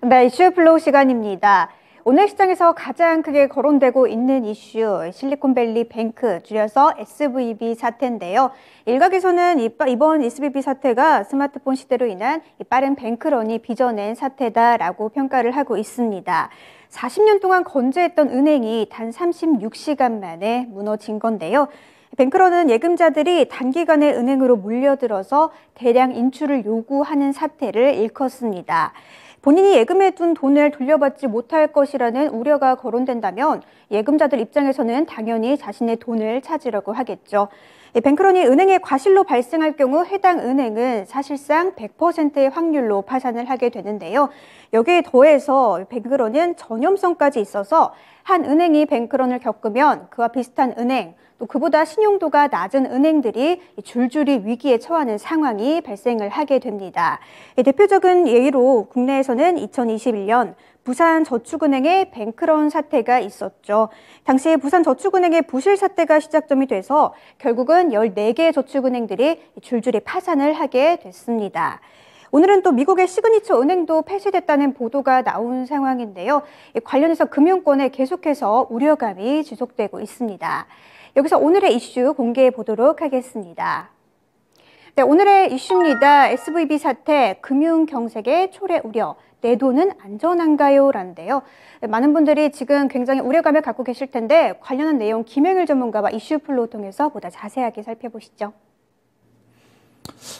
네, 이슈 플로우 시간입니다. 오늘 시장에서 가장 크게 거론되고 있는 이슈, 실리콘밸리 뱅크, 줄여서 SVB 사태인데요. 일각에서는 이번 SVB 사태가 스마트폰 시대로 인한 빠른 뱅크런이 빚어낸 사태다라고 평가를 하고 있습니다. 40년 동안 건재했던 은행이 단 36시간 만에 무너진 건데요. 뱅크런은 예금자들이 단기간에 은행으로 몰려들어서 대량 인출을 요구하는 사태를 일컫습니다. 본인이 예금해둔 돈을 돌려받지 못할 것이라는 우려가 거론된다면 예금자들 입장에서는 당연히 자신의 돈을 찾으려고 하겠죠. 예, 뱅크론이 은행의 과실로 발생할 경우 해당 은행은 사실상 100%의 확률로 파산을 하게 되는데요. 여기에 더해서 뱅크론은 전염성까지 있어서 한 은행이 뱅크론을 겪으면 그와 비슷한 은행, 또 그보다 신용도가 낮은 은행들이 줄줄이 위기에 처하는 상황이 발생을 하게 됩니다. 대표적인 예로 의 국내에서는 2021년 부산 저축은행의 뱅크런 사태가 있었죠. 당시에 부산 저축은행의 부실 사태가 시작점이 돼서 결국은 14개의 저축은행들이 줄줄이 파산을 하게 됐습니다. 오늘은 또 미국의 시그니처 은행도 폐쇄됐다는 보도가 나온 상황인데요. 관련해서 금융권에 계속해서 우려감이 지속되고 있습니다. 여기서 오늘의 이슈 공개해 보도록 하겠습니다. 네, 오늘의 이슈입니다. SVB 사태, 금융 경색의 초래 우려, 내 돈은 안전한가요? 라는데요. 네, 많은 분들이 지금 굉장히 우려감을 갖고 계실 텐데 관련한 내용 김영일 전문가와 이슈플로 통해서 보다 자세하게 살펴보시죠.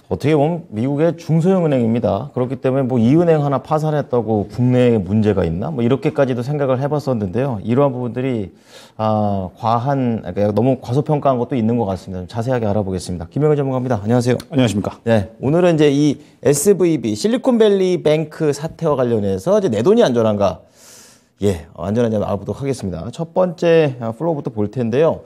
어떻게 보면 미국의 중소형 은행입니다. 그렇기 때문에 뭐 이 은행 하나 파산했다고 국내에 문제가 있나? 뭐 이렇게까지도 생각을 해봤었는데요. 이러한 부분들이 아, 과한 그러니까 너무 과소평가한 것도 있는 것 같습니다. 자세하게 알아보겠습니다. 김영일 전문가입니다. 안녕하세요. 안녕하십니까? 네, 오늘은 이제 이 SVB 실리콘밸리 뱅크 사태와 관련해서 이제 내 돈이 안전한가? 예, 안전한지 알아보도록 하겠습니다. 첫 번째 아, 플로우부터 볼 텐데요.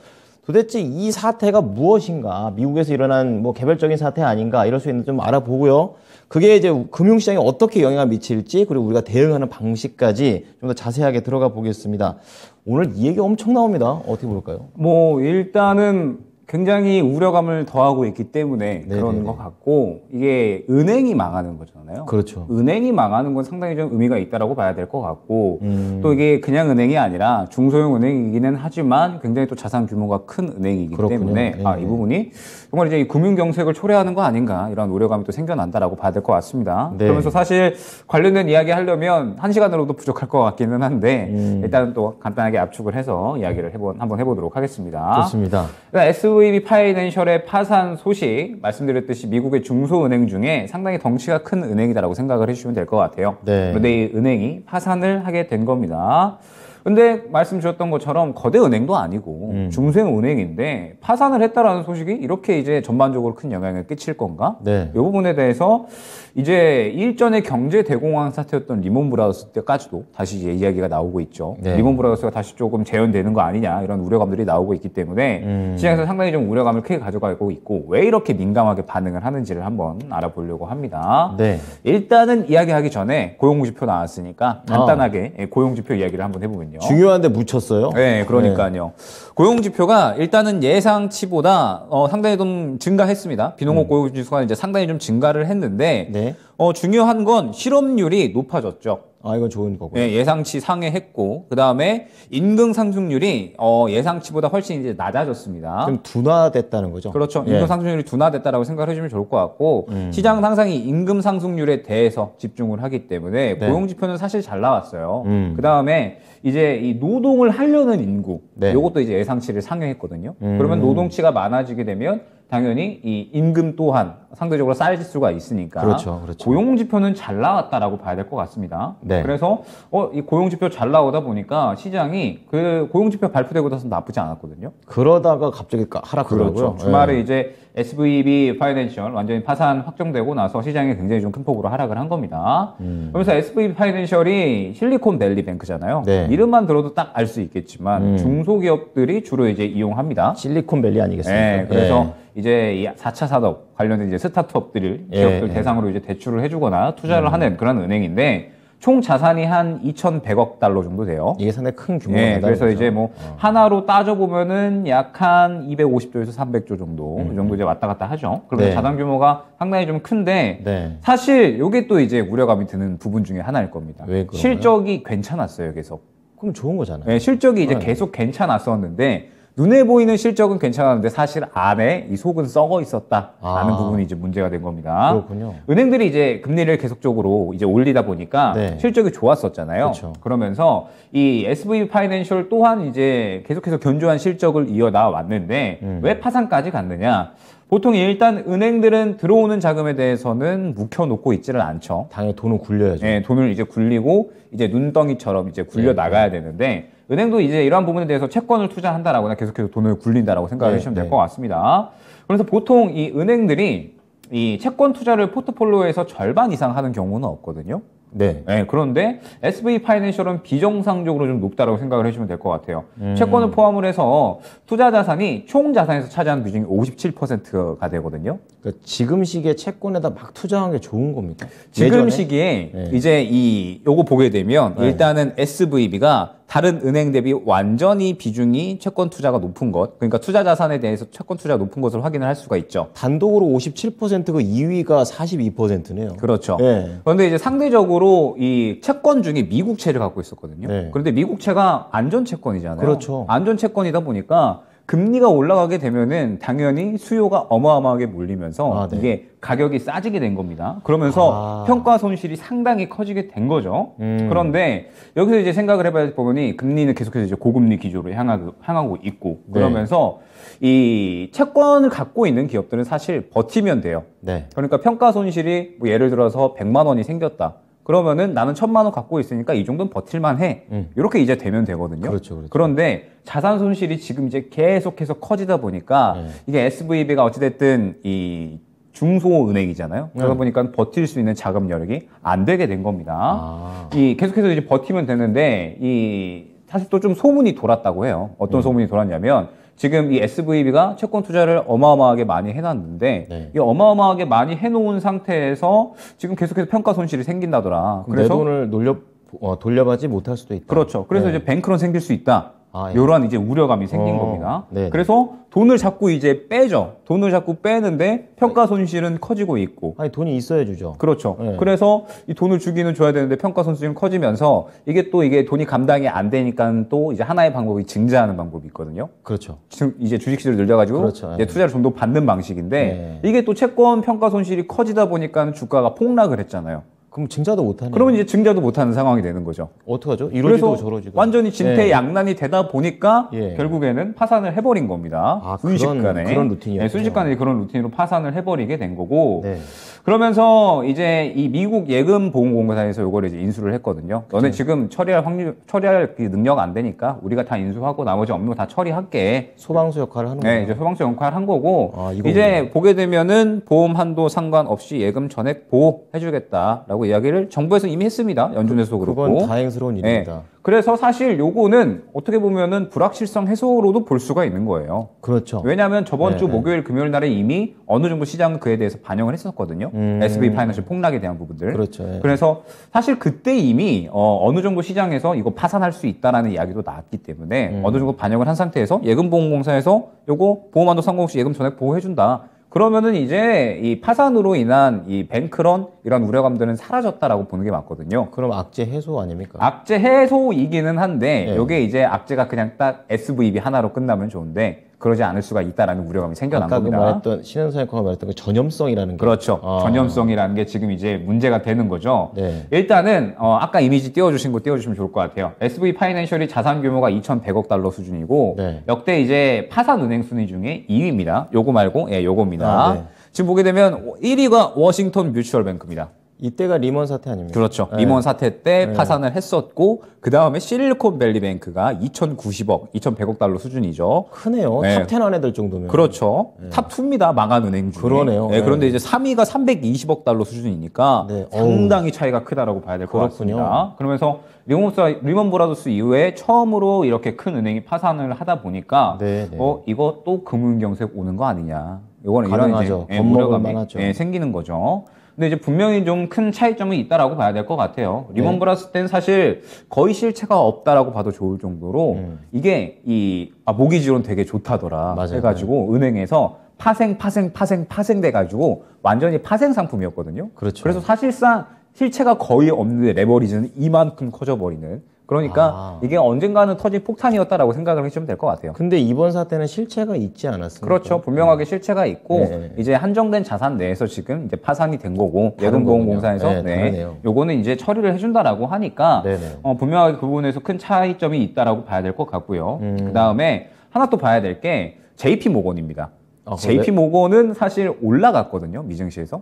도대체 이 사태가 무엇인가, 미국에서 일어난 뭐 개별적인 사태 아닌가 이럴 수 있는 좀 알아보고요. 그게 이제 금융시장에 어떻게 영향을 미칠지 그리고 우리가 대응하는 방식까지 좀 더 자세하게 들어가 보겠습니다. 오늘 이 얘기 엄청 나옵니다. 어떻게 볼까요? 뭐 일단은 굉장히 우려감을 더하고 있기 때문에 네네네. 그런 네, 네. 것 같고 이게 은행이 망하는 거잖아요. 그렇죠. 은행이 망하는 건 상당히 좀 의미가 있다라고 봐야 될 것 같고 음. 또 이게 그냥 은행이 아니라 중소형 은행이기는 하지만 굉장히 또 자산 규모가 큰 은행이기 그렇군요. 때문에 아이 네. 부분이 정말 이제 이 금융 경색을 초래하는 거 아닌가 이런 우려감이 또 생겨난다라고 봐야 될 것 같습니다. 네. 그러면서 사실 관련된 이야기 하려면 한 시간으로도 부족할 것 같기는 한데 음. 일단은 또 간단하게 압축을 해서 이야기를 해본 한번 해보도록 하겠습니다. 좋습니다. SVB 파이낸셜의 파산 소식 말씀드렸듯이 미국의 중소은행 중에 상당히 덩치가 큰 은행이다라고 생각을 해주시면 될 것 같아요. 네. 그런데 이 은행이 파산을 하게 된 겁니다. 근데 말씀 주셨던 것처럼 거대 은행도 아니고 음. 중생 은행인데 파산을 했다라는 소식이 이렇게 이제 전반적으로 큰 영향을 끼칠 건가? 네. 이 부분에 대해서 이제 일전에 경제 대공황 사태였던 리몬 브라더스 때까지도 다시 이제 이야기가 나오고 있죠. 네. 리몬 브라더스가 다시 조금 재현되는 거 아니냐 이런 우려감들이 나오고 있기 때문에 음. 시장에서 상당히 좀 우려감을 크게 가져가고 있고 왜 이렇게 민감하게 반응을 하는지를 한번 알아보려고 합니다. 네. 일단은 이야기하기 전에 고용지표 나왔으니까 아. 간단하게 어. 고용지표 이야기를 한번 해보면. 있거든요. 중요한데 묻혔어요? 네, 그러니까요. 네. 고용 지표가 일단은 예상치보다 어, 상당히 좀 증가했습니다. 비농업 음. 고용 지수가 이제 상당히 좀 증가를 했는데 네. 어, 중요한 건 실업률이 높아졌죠. 아 이건 좋은 거고요. 네, 예상치 상회했고 그 다음에 임금 상승률이 어, 예상치보다 훨씬 이제 낮아졌습니다. 좀 둔화됐다는 거죠. 그렇죠. 임금 예. 상승률이 둔화됐다라고 생각해주면 좋을 것 같고 음. 시장상상이 임금 상승률에 대해서 집중을 하기 때문에 네. 고용 지표는 사실 잘 나왔어요. 음. 그 다음에 이제 이 노동을 하려는 인구 네. 이것도 이제 예상치를 상회했거든요. 음. 그러면 노동치가 많아지게 되면 당연히 이 임금 또한 상대적으로 쌓일 수가 있으니까 그렇죠, 그렇죠. 고용 지표는 잘 나왔다라고 봐야 될 것 같습니다. 네. 그래서 어, 이 고용 지표 잘 나오다 보니까 시장이 그 고용 지표 발표되고 나서 나쁘지 않았거든요. 그러다가 갑자기 하락하더라고요. 그렇죠. 예. 주말에 네. 이제 SVB 파이낸셜 완전히 파산 확정되고 나서 시장이 굉장히 좀 큰 폭으로 하락을 한 겁니다. 음. 그러면서 SVB 파이낸셜이 실리콘 밸리 뱅크잖아요. 네. 이름만 들어도 딱 알 수 있겠지만 음. 중소기업들이 주로 이제 이용합니다. 실리콘 밸리 아니겠습니까? 네. 그래서 예. 이제 이 4차 산업 관련된 이제 스타트업들을 예, 기업들 예, 대상으로 이제 대출을 해주거나 투자를 음. 하는 그런 은행인데 총 자산이 한 2,100억 달러 정도 돼요. 이게 상당히 큰 규모입니다. 예, 그래서 이제 뭐 어. 하나로 따져 보면은 약 한 250조에서 300조 정도 음. 그 음. 정도 이제 왔다 갔다 하죠. 그러면 네. 자산 규모가 상당히 좀 큰데 네. 사실 이게 또 이제 우려감이 드는 부분 중에 하나일 겁니다. 실적이 괜찮았어요, 계속. 그럼 좋은 거잖아요. 예, 실적이 이제 아, 네. 계속 괜찮았었는데 눈에 보이는 실적은 괜찮았는데 사실 안에 이 속은 썩어 있었다라는 아. 부분이 이제 문제가 된 겁니다. 그렇군요. 은행들이 이제 금리를 계속적으로 이제 올리다 보니까 네. 실적이 좋았었잖아요. 그렇죠. 그러면서 이 SV 파이낸셜 또한 이제 계속해서 견조한 실적을 이어 나왔는데 음. 왜 파산까지 갔느냐? 보통 일단 은행들은 들어오는 자금에 대해서는 묵혀놓고 있지를 않죠. 당연히 돈을 굴려야죠. 네, 돈을 이제 굴리고 이제 눈덩이처럼 이제 굴려 네. 나가야 되는데 은행도 이제 이러한 부분에 대해서 채권을 투자한다라거나 계속해서 돈을 굴린다라고 생각하시면 을 될것 네. 네. 같습니다. 그래서 보통 이 은행들이 이 채권 투자를 포트폴리오에서 절반 이상 하는 경우는 없거든요. 네. 네. 그런데 SV 파이낸셜은 비정상적으로 좀 높다라고 생각을 해주시면 될 것 같아요. 음. 채권을 포함을 해서 투자 자산이 총 자산에서 차지하는 비중이 57%가 되거든요. 그러니까 지금 시기에 채권에다 막 투자한 게 좋은 겁니까? 지금 예전에? 시기에 네. 이제 이 요거 보게 되면 네. 일단은 SVB가 다른 은행 대비 완전히 비중이 채권 투자가 높은 것, 그러니까 투자 자산에 대해서 채권 투자가 높은 것을 확인을 할 수가 있죠. 단독으로 57%그 2위가 42%네요. 그렇죠. 네. 그런데 이제 상대적으로 이 채권 중에 미국채를 갖고 있었거든요. 네. 그런데 미국채가 안전 채권이잖아요. 그렇죠. 안전 채권이다 보니까 금리가 올라가게 되면은 당연히 수요가 어마어마하게 몰리면서 아, 네. 이게 가격이 싸지게 된 겁니다. 그러면서 아. 평가 손실이 상당히 커지게 된 거죠. 음. 그런데 여기서 이제 생각을 해봐야 보니 금리는 계속해서 이제 고금리 기조로 향하고, 향하고 있고 네. 그러면서 네. 이 채권을 갖고 있는 기업들은 사실 버티면 돼요. 네. 그러니까 평가 손실이 뭐 예를 들어서 100만 원이 생겼다. 그러면은 나는 천만 원 갖고 있으니까 이 정도는 버틸만 해. 음. 이렇게 이제 되면 되거든요. 그렇죠, 그렇죠. 그런데 자산 손실이 지금 이제 계속해서 커지다 보니까 네. 이게 SVB가 어찌됐든 이 중소은행이잖아요. 네. 그러다 네. 보니까 버틸 수 있는 자금 여력이 안 되게 된 겁니다. 아. 이 계속해서 이제 버티면 되는데 이 사실 또 좀 소문이 돌았다고 해요. 어떤 음. 소문이 돌았냐면 지금 이 SVB가 채권 투자를 어마어마하게 많이 해놨는데 네. 이 어마어마하게 많이 해놓은 상태에서 지금 계속해서 평가 손실이 생긴다더라. 그래서 내 돈을 놀려 어, 돌려받지 못할 수도 있다. 그렇죠. 그래서 네. 이제 뱅크론 생길 수 있다. 아, 예. 이제 우려감이 생긴 어, 겁니다. 네네. 그래서 돈을 자꾸 이제 빼죠. 돈을 자꾸 빼는데 평가 손실은 커지고 있고. 아니 돈이 있어야 주죠. 그렇죠. 네. 그래서 이 돈을 주기는 줘야 되는데 평가 손실은 커지면서 이게 또 이게 돈이 감당이 안 되니까 또 이제 하나의 방법이 증자하는 방법이 있거든요. 그렇죠. 즉 이제 주식 시를 세 늘려가지고 그렇죠. 이제 예. 투자를 좀 더 받는 방식인데 네. 이게 또 채권 평가 손실이 커지다 보니까 주가가 폭락을 했잖아요. 그럼 증자도 못하는. 그러면 이제 증자도 못하는 상황이 되는 거죠. 어떡하죠? 이러지도 저러지고. 완전히 진퇴양난이 예. 되다 보니까 예. 결국에는 파산을 해버린 겁니다. 아, 순식간에. 그런, 그런 루틴이요. 네, 예, 순식간에 그런 루틴으로 파산을 해버리게 된 거고. 네. 그러면서 이제 이 미국 예금 보험공사에서 요걸 이제 인수를 했거든요. 너네 지금 처리할 확률, 처리할 그 능력 안 되니까 우리가 다 인수하고 나머지 업무 다 처리할게. 소방수 역할을 하는 거예요. 네, 이제 소방수 역할을 한 거고 아, 이제 보게 되면은 보험 한도 상관없이 예금 전액 보호해주겠다라고 이야기를 정부에서 이미 했습니다. 연준에서 그, 그렇고. 그건 다행스러운 네. 일입니다. 네. 그래서 사실 요거는 어떻게 보면은 불확실성 해소로도 볼 수가 있는 거예요. 그렇죠. 왜냐하면 저번 네, 주 네. 목요일 금요일 날에 이미 어느 정도 시장 그에 대해서 반영을 했었거든요. 음. SB 파이낸셜 폭락에 대한 부분들. 그렇죠. 예. 그래서 사실 그때 이미 어, 어느 정도 시장에서 이거 파산할 수 있다라는 이야기도 나왔기 때문에 음. 어느 정도 반영을 한 상태에서 예금보험공사에서 요거 보험한도 성공 시 예금 전액 보호해준다. 그러면은 이제 이 파산으로 인한 이 뱅크런 이런 우려감들은 사라졌다라고 보는 게 맞거든요. 그럼 악재 해소 아닙니까? 악재 해소이기는 한데 예. 요게 이제 악재가 그냥 딱 SVB 하나로 끝나면 좋은데 그러지 않을 수가 있다라는 우려감이 생겨난 아까 그 겁니다. 그 말했던 신현사이과가 말했던 그 전염성이라는 게 그렇죠. 아. 전염성이라는 게 지금 이제 문제가 되는 거죠. 네. 일단은 어, 아까 이미지 띄워주신 거 띄워주시면 좋을 것 같아요. SV 파이낸셜이 자산 규모가 2,100억 달러 수준이고 네. 역대 이제 파산 은행 순위 중에 2위입니다. 요거 말고 예 요겁니다. 아, 네. 지금 보게 되면 1위가 워싱턴 뮤추얼 뱅크입니다. 이때가 리먼 사태 아닙니까? 그렇죠. 네. 리먼 사태 때 네. 파산을 했었고 그 다음에 실리콘밸리뱅크가 2,090억, 2,100억 달러 수준이죠. 크네요. 네. 탑10 안에 들 정도면. 그렇죠. 네. 탑 2입니다. 망한 은행 중에. 그러네요. 네, 그런데 이제 3위가 320억 달러 수준이니까 상당히 어우. 차이가 크다라고 봐야 될 것 같습니다. 그러면서 리먼, 리먼 브라더스 이후에 처음으로 이렇게 큰 은행이 파산을 하다 보니까 어 이거 또 금융 경색 오는 거 아니냐. 요거는 이런 이제 예, 우려감이 예, 생기는 거죠. 근데 이제 분명히 좀 큰차이점이 있다라고 봐야 될 것 같아요. 네. 리본 네. 브라스 때는 사실 거의 실체가 없다라고 봐도 좋을 정도로 음. 이게 이 아, 모기지론 되게 좋다더라 맞아요. 해가지고 네. 은행에서 파생 파생 파생 파생 돼가지고 완전히 파생 상품이었거든요. 그렇죠. 그래서 사실상 실체가 거의 없는데 레버리지는 이만큼 커져버리는 그러니까 아. 이게 언젠가는 터진 폭탄이었다라고 생각을 해주면 될 것 같아요. 근데 이번 사태는 실체가 있지 않았습니까? 그렇죠. 분명하게 네. 실체가 있고 네. 이제 한정된 자산 내에서 지금 이제 파산이 된 거고 예금보험공사에서 네, 네. 요거는 이제 처리를 해준다라고 하니까 어, 분명하게 그 부분에서 큰 차이점이 있다라고 봐야 될 것 같고요. 음. 그 다음에 하나 또 봐야 될 게 JP 모건입니다. 아, JP 모건은 사실 올라갔거든요 미증시에서.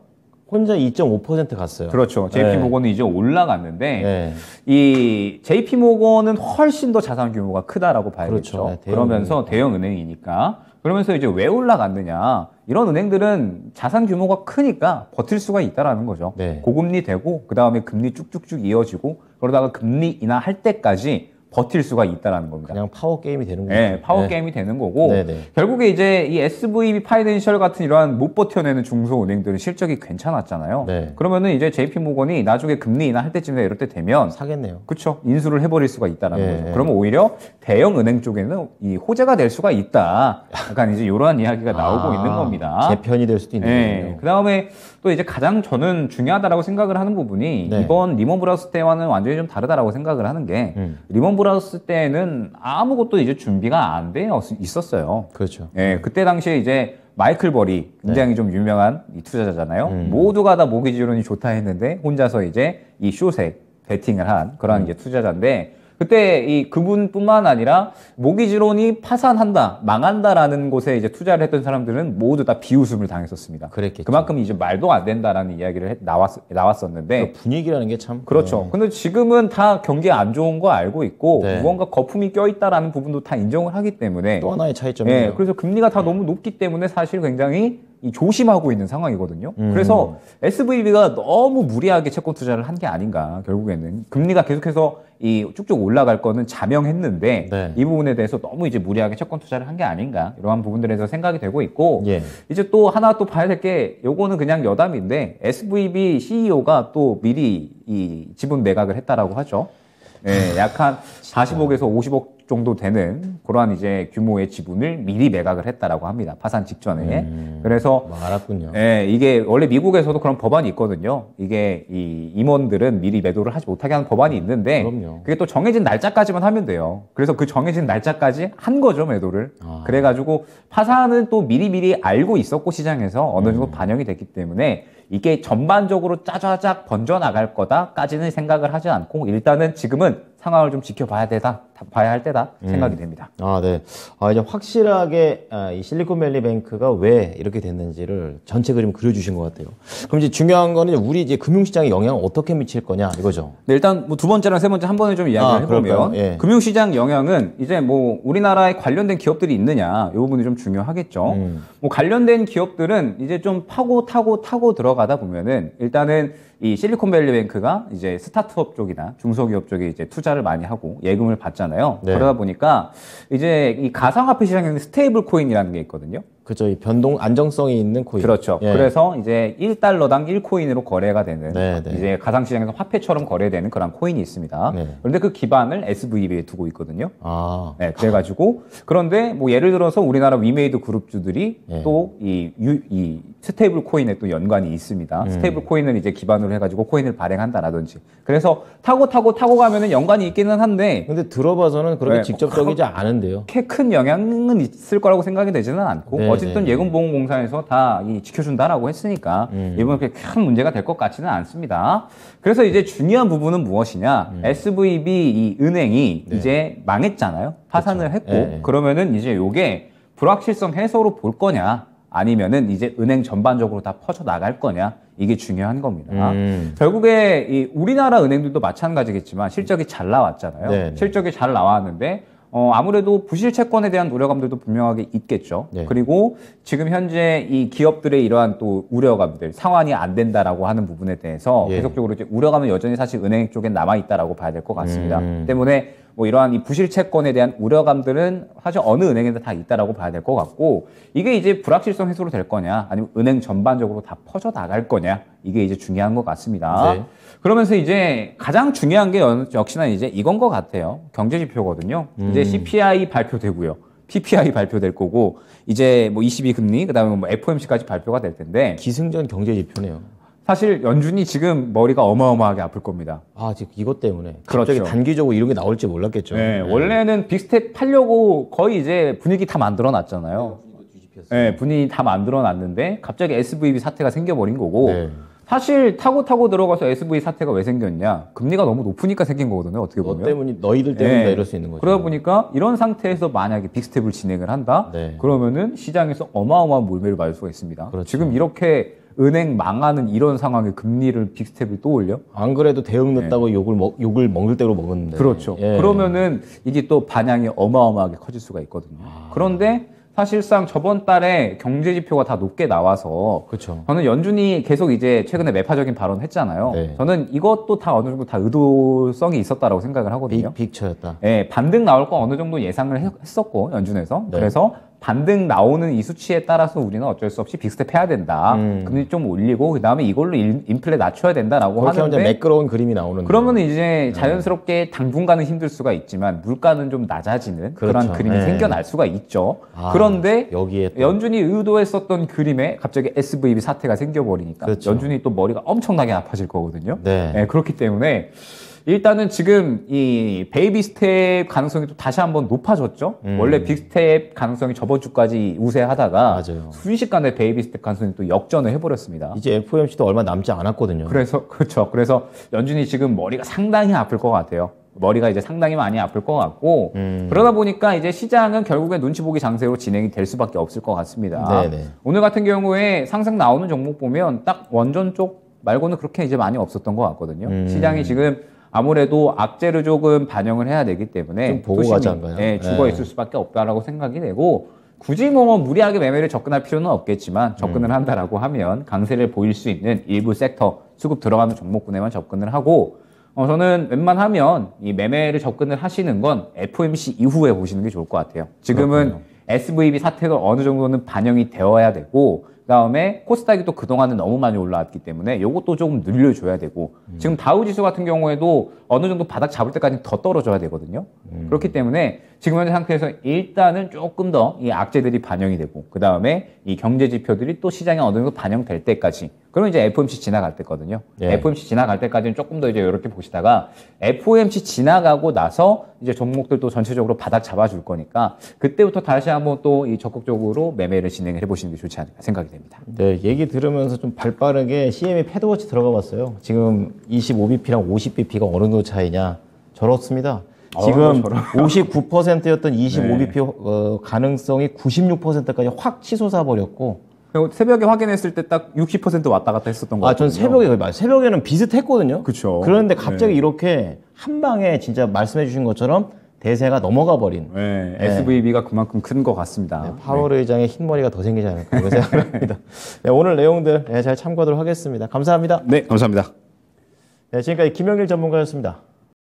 혼자 2.5% 갔어요. 그렇죠. JP 네. 모건은 네. 이제 올라갔는데 네. 이 JP 모건은 훨씬 더 자산 규모가 크다라고 봐야겠죠. 그렇죠. 네, 대형 그러면서 대형 은행이니까 그러면서 이제 왜 올라갔느냐? 이런 은행들은 자산 규모가 크니까 버틸 수가 있다라는 거죠. 네. 고금리 되고 그 다음에 금리 쭉쭉쭉 이어지고 그러다가 금리 인하할 때까지 버틸 수가 있다라는 겁니다. 그냥 파워 게임이 되는 거죠. 네, 파워 네. 게임이 되는 거고 네네. 네. 결국에 이제 이 SVB 파이낸셜 같은 이러한 못 버텨내는 중소 은행들은 실적이 괜찮았잖아요. 네. 그러면은 이제 JP 모건이 나중에 금리 인하 할때쯤에 이럴 때 되면 사겠네요. 그렇죠. 인수를 해버릴 수가 있다라는 네. 거죠. 그러면 오히려 대형 은행 쪽에는 이 호재가 될 수가 있다. 약간 이제 이러한 이야기가 나오고 아, 있는 겁니다. 재편이 될 수도 있네요. 네. 그 다음에 또 이제 가장 저는 중요하다라고 생각을 하는 부분이 네. 이번 리먼 브라스 때와는 완전히 좀 다르다라고 생각을 하는 게 음. 리먼 브라스 때는 아무것도 이제 준비가 안 되어 있었어요. 그렇죠. 예, 그때 당시에 이제 마이클 버리 네. 굉장히 네. 좀 유명한 투자자잖아요. 음. 모두가 다 모기지론이 좋다 했는데 혼자서 이제 이쇼색 베팅을 한 그런 음. 이제 투자자인데 그때 이 그분뿐만 아니라 모기지론이 파산한다, 망한다라는 곳에 이제 투자를 했던 사람들은 모두 다 비웃음을 당했었습니다. 그랬겠죠. 그만큼 이제 말도 안 된다라는 이야기를 나왔, 나왔었는데 그 분위기라는 게 참 그렇죠. 네. 근데 지금은 다 경기 안 좋은 거 알고 있고 네. 무언가 거품이 껴있다라는 부분도 다 인정을 하기 때문에 또 하나의 차이점이에요. 네, 예, 그래서 금리가 다 너무 높기 때문에 사실 굉장히 이 조심하고 있는 상황이거든요. 음. 그래서 SVB가 너무 무리하게 채권 투자를 한 게 아닌가 결국에는 금리가 계속해서 이 쭉쭉 올라갈 거는 자명했는데 네. 이 부분에 대해서 너무 이제 무리하게 채권 투자를 한 게 아닌가 이러한 부분들에서 생각이 되고 있고 예. 이제 또 하나 또 봐야 될게 요거는 그냥 여담인데 SVB CEO가 또 미리 이 지분 매각을 했다라고 하죠. 예, 아, 약한 40억에서 50억 정도 되는 그러한 이제 규모의 지분을 미리 매각을 했다라고 합니다. 파산 직전에. 음, 그래서 알았군요. 예, 이게 원래 미국에서도 그런 법안이 있거든요. 이게 이 임원들은 미리 매도를 하지 못하게 하는 법안이 있는데 그럼요. 그게 또 정해진 날짜까지만 하면 돼요. 그래서 그 정해진 날짜까지 한 거죠, 매도를. 아. 그래 가지고 파산은 또 미리미리 알고 있었고 시장에서 어느 정도 음. 반영이 됐기 때문에 이게 전반적으로 짜자작 번져나갈 거다까지는 생각을 하지 않고 일단은 지금은 상황을 좀 지켜봐야 되다, 봐야 할 때다 음. 생각이 음. 됩니다. 아, 네. 아, 이제 확실하게 아, 이 실리콘밸리 뱅크가 왜 이렇게 됐는지를 전체 그림 그려주신 것 같아요. 그럼 이제 중요한 거는 우리 이제 금융시장에 영향을 어떻게 미칠 거냐 이거죠. 네, 일단 뭐 두 번째랑 세 번째 한 번에 좀 이야기를 아, 해보면 예. 금융시장 영향은 이제 뭐 우리나라에 관련된 기업들이 있느냐 이 부분이 좀 중요하겠죠. 음. 뭐 관련된 기업들은 이제 좀 파고 타고 타고 들어가 들어가다 보면은 일단은 이 실리콘밸리뱅크가 이제 스타트업 쪽이나 중소기업 쪽에 이제 투자를 많이 하고 예금을 받잖아요. 네. 그러다 보니까 이제 이 가상화폐 시장에는 스테이블 코인이라는 게 있거든요. 그죠. 이 변동 안정성이 있는 코인. 그렇죠. 예. 그래서 이제 1달러당 1코인으로 거래가 되는 네, 네. 이제 가상 시장에서 화폐처럼 거래되는 그런 코인이 있습니다. 네. 그런데 그 기반을 SVB에 두고 있거든요. 아. 네, 그래 가지고 그런데 뭐 예를 들어서 우리나라 위메이드 그룹주들이 예. 또이 이 스테이블 코인에 또 연관이 있습니다. 음. 스테이블 코인을 이제 기반으로 해가지고 코인을 발행한다라든지. 그래서 타고 타고 타고 가면은 연관이 있기는 한데. 근데 들어봐서는 그렇게 네, 직접적이지 어, 않은데요. 큰 영향은 있을 거라고 생각이 되지는 않고 네, 어쨌든 네, 네. 예금보험공사에서 다 지켜준다라고 했으니까 음. 이번 그렇게 큰 문제가 될 것 같지는 않습니다. 그래서 이제 중요한 부분은 무엇이냐? 음. SVB 이 은행이 네. 이제 망했잖아요. 파산을 그쵸. 그렇죠. 했고 그러면은 이제 요게 불확실성 해소로 볼 거냐? 아니면은 이제 은행 전반적으로 다 퍼져 나갈 거냐 이게 중요한 겁니다. 음. 결국에 이 우리나라 은행들도 마찬가지겠지만 실적이 잘 나왔잖아요. 네네. 네. 실적이 잘 나왔는데 어, 아무래도 부실 채권에 대한 우려감들도 분명하게 있겠죠. 네. 그리고 지금 현재 이 기업들의 이러한 또 우려감들, 상환이 안 된다라고 하는 부분에 대해서 예. 계속적으로 이제 우려감은 여전히 사실 은행 쪽에 남아 있다라고 봐야 될 것 같습니다. 음. 때문에 뭐 이러한 이 부실 채권에 대한 우려감들은 사실 어느 은행에나 다 있다라고 봐야 될 것 같고 이게 이제 불확실성 해소로 될 거냐 아니면 은행 전반적으로 다 퍼져 나갈 거냐 이게 이제 중요한 것 같습니다. 네. 그러면서 이제 가장 중요한 게 역시나 이제 이건 것 같아요. 경제 지표거든요. 음. 이제 CPI 발표되고요. PPI 발표될 거고 이제 뭐 22 금리 그다음에 뭐 FOMC까지 발표가 될 텐데 기승전 경제 지표네요. 사실 연준이 지금 머리가 어마어마하게 아플 겁니다. 아, 지금 이것 때문에. 갑자기 그렇죠. 단기적으로 이런 게 나올지 몰랐겠죠. 네, 네. 원래는 빅스텝 하려고 거의 이제 분위기 다 만들어 놨잖아요. 네, 분위기 다 만들어 놨는데 갑자기 SVB 사태가 생겨버린 거고 네. 사실 타고 타고 들어가서 SV 사태가 왜 생겼냐? 금리가 너무 높으니까 생긴 거거든요. 어떻게 보면. 너 때문이 너희들 때문에 네. 이럴 수 있는 거죠. 그러다 보니까 이런 상태에서 만약에 빅스텝을 진행을 한다. 네. 그러면은 시장에서 어마어마한 몰매를 맞을 수가 있습니다. 그렇죠. 지금 이렇게 은행 망하는 이런 상황에 금리를 빅스텝을 또 올려? 안 그래도 대응 늦다고 네. 욕을 먹, 욕을 먹을 대로 먹었는데. 그렇죠. 예. 그러면은 이게 또 반향이 어마어마하게 커질 수가 있거든요. 아. 그런데 사실상 저번 달에 경제 지표가 다 높게 나와서 그쵸. 저는 연준이 계속 이제 최근에 매파적인 발언을 했잖아요. 네. 저는 이것도 다 어느 정도 다 의도성이 있었다라고 생각을 하거든요. 빅, 빅처였다. 예, 반등 나올 거 어느 정도 예상을 했, 었고 연준에서 네. 그래서 반등 나오는 이 수치에 따라서 우리는 어쩔 수 없이 빅스텝 해야 된다. 음. 금리 좀 올리고 그다음에 이걸로 인플레 낮춰야 된다라고 하는데 이제 매끄러운 그림이 나오는 그러면 이제 네. 자연스럽게 음. 당분간은 힘들 수가 있지만 물가는 좀 낮아지는 그렇죠. 그런 그림이 네. 생겨날 수가 있죠. 아, 그런데 여기에 또. 연준이 의도했었던 그림에 갑자기 SVB 사태가 생겨버리니까 그렇죠. 연준이 또 머리가 엄청나게 아파질 거거든요. 네. 네, 그렇기 때문에 일단은 지금 이 베이비 스텝 가능성이 또 다시 한번 높아졌죠. 음. 원래 빅스텝 가능성이 저번 주까지 우세하다가 맞아요. 순식간에 베이비 스텝 가능성이 또 역전을 해버렸습니다. 이제 FOMC도 얼마 남지 않았거든요. 그래서 그렇죠. 그래서 연준이 지금 머리가 상당히 아플 것 같아요. 머리가 이제 상당히 많이 아플 것 같고 음. 그러다 보니까 이제 시장은 결국에 눈치 보기 장세로 진행이 될 수밖에 없을 것 같습니다. 네네. 오늘 같은 경우에 상승 나오는 종목 보면 딱 원전 쪽 말고는 그렇게 이제 많이 없었던 것 같거든요. 음. 시장이 지금 아무래도 악재를 조금 반영을 해야 되기 때문에 좀 보고 가자인가요? 네, 예, 예. 죽어 있을 수밖에 없다라고 생각이 되고 굳이 뭐, 뭐 무리하게 매매를 접근할 필요는 없겠지만 접근을 음. 한다라고 하면 강세를 보일 수 있는 일부 섹터 수급 들어가는 종목군에만 접근을 하고 어, 저는 웬만하면 이 매매를 접근을 하시는 건 FOMC 이후에 보시는 게 좋을 것 같아요. 지금은 그렇군요. SVB 사태가 어느 정도는 반영이 되어야 되고 그다음에 코스닥이 또 그동안은 너무 많이 올라왔기 때문에 이것도 조금 늘려줘야 되고 음. 지금 다우 지수 같은 경우에도 어느 정도 바닥 잡을 때까지 더 떨어져야 되거든요. 음. 그렇기 때문에 지금 현재 상태에서 일단은 조금 더 이 악재들이 반영이 되고 그 다음에 이 경제 지표들이 또 시장에 어느 정도 반영될 때까지 그러면 이제 FOMC 지나갈 때거든요. 예. FOMC 지나갈 때까지는 조금 더 이제 이렇게 보시다가 FOMC 지나가고 나서 이제 종목들도 전체적으로 바닥 잡아줄 거니까 그때부터 다시 한번 또 이 적극적으로 매매를 진행 해보시는 게 좋지 않을까 생각이 됩니다. 네, 얘기 들으면서 좀 발빠르게 CME 패드워치 들어가 봤어요. 지금 25BP랑 50BP가 어느 정도 차이냐? 저렇습니다. 어, 지금 59%였던 뭐 25BP 네. 어, 가능성이 96%까지 확 치솟아 버렸고 새벽에 확인했을 때 딱 60% 왔다 갔다 했었던 거아요 아, 전 새벽에 새벽에는 비슷했거든요. 그렇 그런데 네. 갑자기 네. 이렇게 한 방에 진짜 말씀해 주신 것처럼 대세가 넘어가 버린. 네, 네. SVB가 그만큼 큰 것 같습니다. 네, 네. 파월 네. 의장의 흰머리가 더 생기지 않을까 생각합니다. 네, 오늘 내용들 네, 잘 참고하도록 하겠습니다. 감사합니다. 네, 감사합니다. 네, 지금까지 김영일 전문가였습니다.